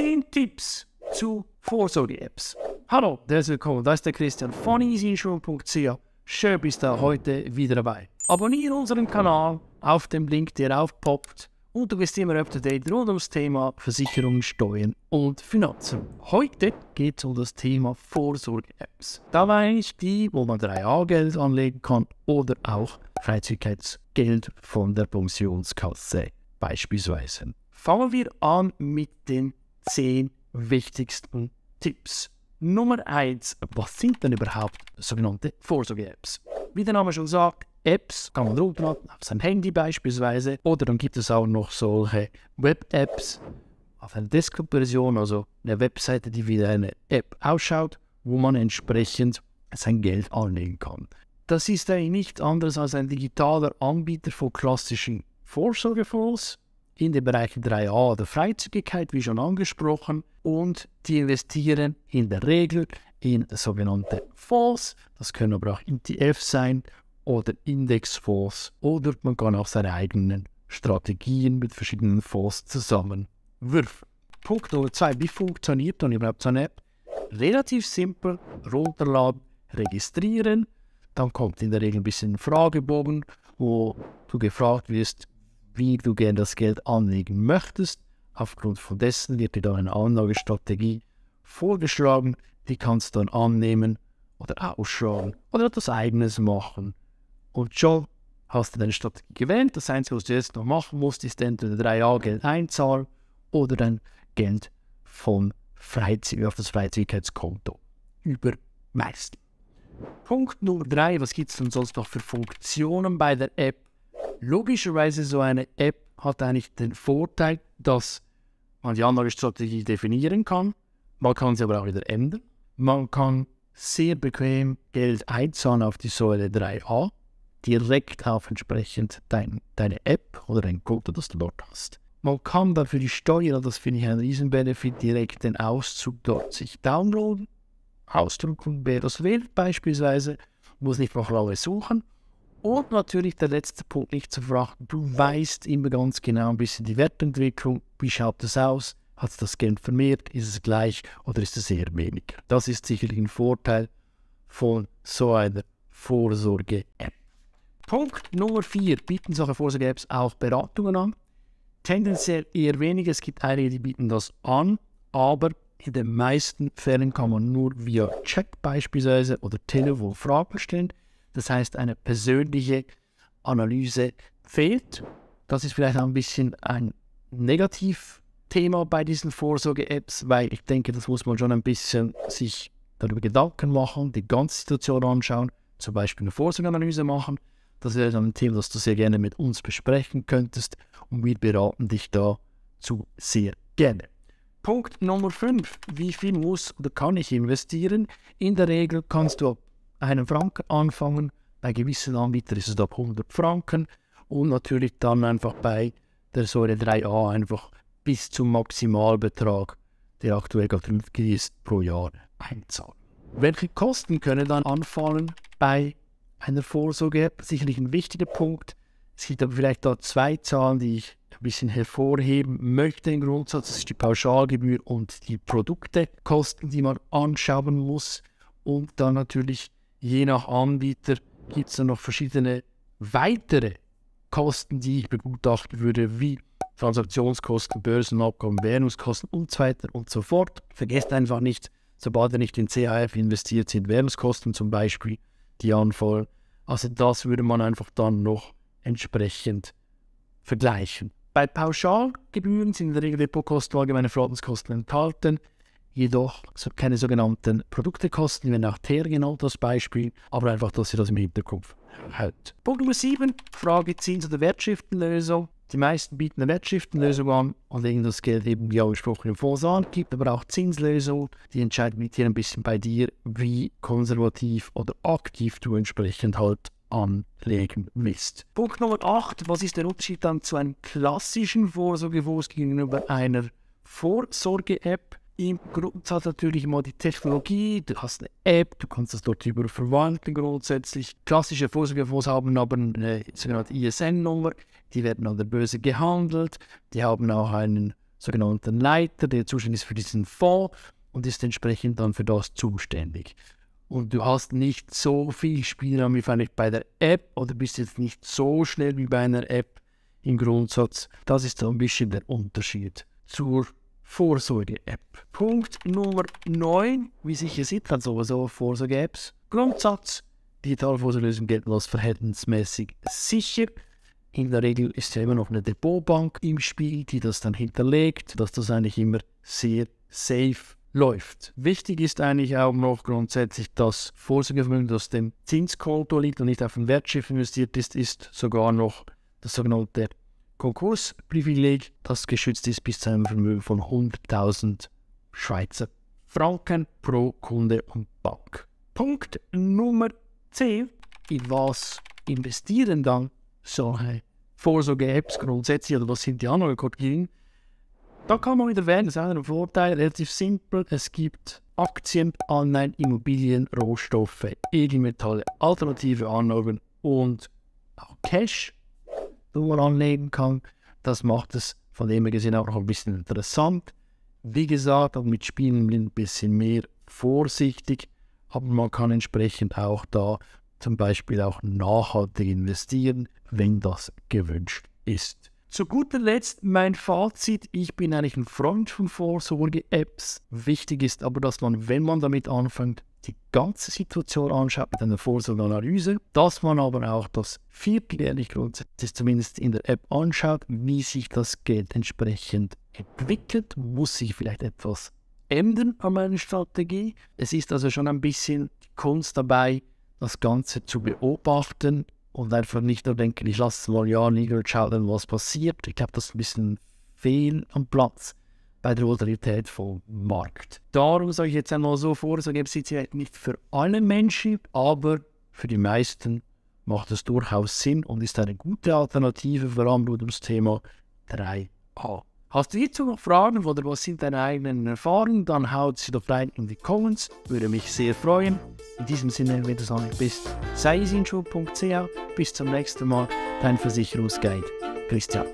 10 Tipps zu Vorsorge-Apps. Hallo, der ist willkommen, da ist der Christian von easyinsurance.ch. Schön bist du heute wieder dabei. Abonniere unseren Kanal auf dem Link, der aufpoppt und du bist immer up to date rund ums Thema Versicherung, Steuern und Finanzen. Heute geht es um das Thema Vorsorge-Apps. Da meine ich die, wo man 3A-Geld anlegen kann oder auch Freizügigkeitsgeld von der Pensionskasse beispielsweise. Fangen wir an mit den zehn wichtigsten Tipps. Nummer 1. Was sind denn überhaupt sogenannte Vorsorge-Apps? Wie der Name schon sagt, Apps kann man runterladen, auf seinem Handy beispielsweise. Oder dann gibt es auch noch solche Web-Apps auf einer Desktop-Version, also eine Webseite, die wie eine App ausschaut, wo man entsprechend sein Geld anlegen kann. Das ist eigentlich nichts anderes als ein digitaler Anbieter von klassischen Vorsorgefonds, in den Bereichen 3a oder Freizügigkeit, wie schon angesprochen, und die investieren in der Regel in sogenannte Fonds. Das können aber auch ETF sein oder Indexfonds oder man kann auch seine eigenen Strategien mit verschiedenen Fonds zusammenwürfen. Punkt Nummer zwei, wie funktioniert dann überhaupt so eine App? Relativ simpel, runterladen, registrieren, dann kommt in der Regel ein bisschen ein Fragebogen, wo du gefragt wirst, wie du gerne das Geld anlegen möchtest. Aufgrund von dessen wird dir dann eine Anlagestrategie vorgeschlagen, die kannst du dann annehmen oder ausschauen oder etwas eigenes machen. Und schon hast du deine Strategie gewählt. Das Einzige, was du jetzt noch machen musst, ist entweder 3A-Geld einzahlen oder dein Geld vom Freizügig auf das Freizügigkeitskonto überweist. Punkt Nummer drei, was gibt es denn sonst noch für Funktionen bei der App? logischerweise so eine App hat eigentlich den Vorteil, dass man die Anlagestrategie definieren kann, man kann sie aber auch wieder ändern, man kann sehr bequem Geld einzahlen auf die Säule 3a, direkt auf entsprechend dein, deine App oder dein Konto, das du dort hast. Man kann dann für die Steuer, das finde ich ein Riesenbenefit, direkt den Auszug dort sich downloaden, ausdrucken, wer das will beispielsweise, muss nicht noch lange suchen und natürlich der letzte Punkt nicht zu verachten. Du weißt immer ganz genau ein bisschen die Wertentwicklung. Wie schaut das aus? Hat es das Geld vermehrt? Ist es gleich oder ist es eher weniger? Das ist sicherlich ein Vorteil von so einer Vorsorge-App. Punkt Nummer 4. Bieten solche Vorsorge-Apps auch Beratungen an? Tendenziell eher weniger. Es gibt einige, die bieten das an, aber in den meisten Fällen kann man nur via Check beispielsweise oder Telefon Fragen stellen. Das heißt, eine persönliche Analyse fehlt. Das ist vielleicht auch ein bisschen ein Negativthema bei diesen Vorsorge-Apps, weil ich denke, das muss man schon ein bisschen sich darüber Gedanken machen, die ganze Situation anschauen, zum Beispiel eine Vorsorgeanalyse machen. Das wäre ein Thema, das du sehr gerne mit uns besprechen könntest und wir beraten dich dazu sehr gerne. Punkt Nummer 5. Wie viel muss oder kann ich investieren? In der Regel kannst du ab einen Franken anfangen. Bei gewissen Anbietern ist es ab 100 Franken und natürlich dann einfach bei der Säure 3a einfach bis zum Maximalbetrag, der aktuell gültig ist, pro Jahr einzahlen. Welche Kosten können dann anfallen bei einer Vorsorge? Sicherlich ein wichtiger Punkt. Es gibt aber vielleicht da zwei Zahlen, die ich ein bisschen hervorheben möchte im Grundsatz. Das ist die Pauschalgebühr und die Produktekosten, die man anschauen muss. Und dann natürlich die je nach Anbieter gibt es dann noch verschiedene weitere Kosten, die ich begutachten würde, wie Transaktionskosten, Börsenabkommen, Währungskosten und so weiter und so fort. Vergesst einfach nicht, sobald ihr nicht in CHF investiert, sind Währungskosten zum Beispiel die anfallen. Also das würde man einfach dann noch entsprechend vergleichen. Bei Pauschalgebühren sind in der Regel Depotkosten, allgemeine Verordnungskosten enthalten jedoch keine sogenannten Produktekosten, wenn auch genau das Beispiel, aber einfach, dass ihr das im Hinterkopf habt. Punkt Nummer 7, Frage Zins oder Wertschriftenlösung. Die meisten bieten eine Wertschriftenlösung an und legen das Geld eben wie angesprochen im Fonds an. Gibt aber auch Zinslösungen. Die entscheiden mit dir ein bisschen bei dir, wie konservativ oder aktiv du entsprechend halt anlegen willst. Punkt Nummer 8. Was ist der Unterschied dann zu einem klassischen Vorsorgefonds gegenüber einer Vorsorge-App? im Grundsatz natürlich mal die Technologie, du hast eine App, du kannst das dort über verwandeln grundsätzlich. Klassische Vorsorgefonds haben aber eine sogenannte ISN-Nummer, die werden an der Börse gehandelt, die haben auch einen sogenannten Leiter, der zuständig ist für diesen Fonds und ist entsprechend dann für das zuständig. Und du hast nicht so viel Spielraum wie vielleicht bei der App oder bist jetzt nicht so schnell wie bei einer App im Grundsatz. Das ist so ein bisschen der Unterschied zur Vorsorge-App. Punkt Nummer 9, wie sicher sieht dann sowieso Vorsorge-Apps. Grundsatz, digitale Vorsorgelösungen gelten als verhältnismäßig sicher. In der Regel ist ja immer noch eine Depotbank im Spiel, die das dann hinterlegt, dass das eigentlich immer sehr safe läuft. Wichtig ist eigentlich auch noch grundsätzlich, dass Vorsorgevermögen, das dem Zinskonto liegt und nicht auf dem Wertschiff investiert ist, ist sogar noch das sogenannte Konkursprivileg, das geschützt ist bis zu einem Vermögen von 100.000 Schweizer Franken pro Kunde und Bank. Punkt Nummer 10. In was investieren dann solche Vorsorge-Apps grundsätzlich oder was sind die Anlagekategorien? Da kann man wieder wählen, das ist auch ein Vorteil, relativ simpel. Es gibt Aktien, Anleihen, Immobilien, Rohstoffe, Edelmetalle, alternative Anlagen und auch Cash daran anlegen kann. Das macht es von dem her gesehen auch noch ein bisschen interessant. Wie gesagt, mit Spielen ein bisschen mehr vorsichtig, aber man kann entsprechend auch da zum Beispiel auch nachhaltig investieren, wenn das gewünscht ist. Zu guter Letzt mein Fazit. Ich bin eigentlich ein Freund von Vorsorge-Apps. Wichtig ist aber, dass man, wenn man damit anfängt, die ganze Situation anschaut mit einer Vorsorgeanalyse, dass man aber auch das vierteljährliche Grundsätzlich zumindest in der App anschaut, wie sich das Geld entsprechend entwickelt, muss sich vielleicht etwas ändern an meiner Strategie. Es ist also schon ein bisschen die Kunst dabei, das Ganze zu beobachten und einfach nicht nur denken, ich lasse es mal ja liegen und schaue dann, was passiert. Ich glaube, das ist ein bisschen fehl am Platz bei der Volatilität vom Markt. Darum sage ich jetzt einmal so vor, so gibt es jetzt nicht für alle Menschen, aber für die meisten macht es durchaus Sinn und ist eine gute Alternative, vor allem ums Thema 3a. Hast du hierzu noch Fragen oder was sind deine eigenen Erfahrungen, dann haut sie doch rein in die Comments, würde mich sehr freuen. In diesem Sinne, wenn du es noch nicht bist, sei es in Bis zum nächsten Mal, dein Versicherungsguide Christian.